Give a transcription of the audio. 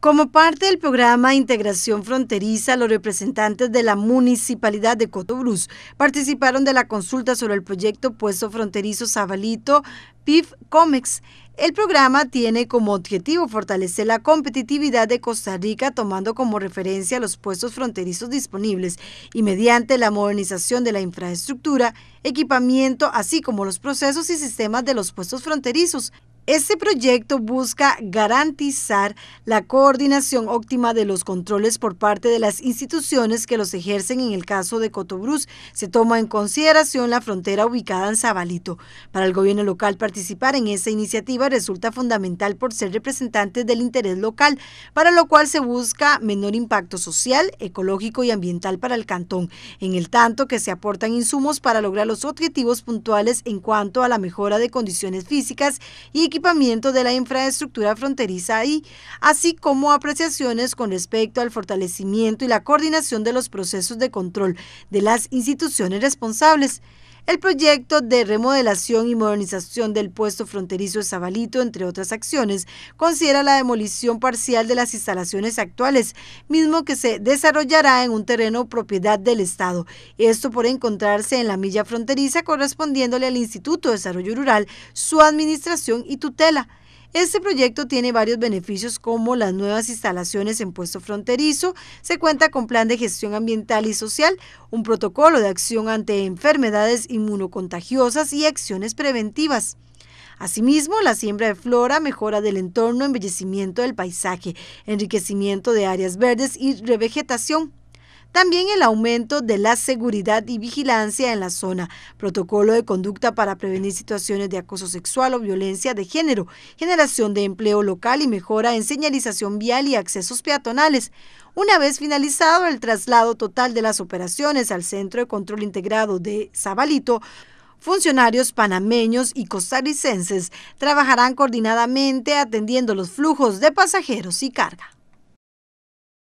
Como parte del programa Integración Fronteriza, los representantes de la Municipalidad de Cotobrus participaron de la consulta sobre el proyecto Puesto Fronterizo Sabalito PIF Comex. El programa tiene como objetivo fortalecer la competitividad de Costa Rica tomando como referencia los puestos fronterizos disponibles y mediante la modernización de la infraestructura, equipamiento, así como los procesos y sistemas de los puestos fronterizos. Este proyecto busca garantizar la coordinación óptima de los controles por parte de las instituciones que los ejercen. En el caso de Cotobruz, se toma en consideración la frontera ubicada en Zabalito. Para el gobierno local participar en esta iniciativa resulta fundamental por ser representante del interés local, para lo cual se busca menor impacto social, ecológico y ambiental para el cantón, en el tanto que se aportan insumos para lograr los objetivos puntuales en cuanto a la mejora de condiciones físicas y equipamiento equipamiento de la infraestructura fronteriza y, así como apreciaciones con respecto al fortalecimiento y la coordinación de los procesos de control de las instituciones responsables el proyecto de remodelación y modernización del puesto fronterizo de Zabalito, entre otras acciones, considera la demolición parcial de las instalaciones actuales, mismo que se desarrollará en un terreno propiedad del Estado. Esto por encontrarse en la milla fronteriza correspondiéndole al Instituto de Desarrollo Rural, su administración y tutela. Este proyecto tiene varios beneficios como las nuevas instalaciones en puesto fronterizo, se cuenta con plan de gestión ambiental y social, un protocolo de acción ante enfermedades inmunocontagiosas y acciones preventivas. Asimismo, la siembra de flora, mejora del entorno, embellecimiento del paisaje, enriquecimiento de áreas verdes y revegetación. También el aumento de la seguridad y vigilancia en la zona, protocolo de conducta para prevenir situaciones de acoso sexual o violencia de género, generación de empleo local y mejora en señalización vial y accesos peatonales. Una vez finalizado el traslado total de las operaciones al Centro de Control Integrado de Zabalito, Funcionarios panameños y costarricenses trabajarán coordinadamente atendiendo los flujos de pasajeros y carga.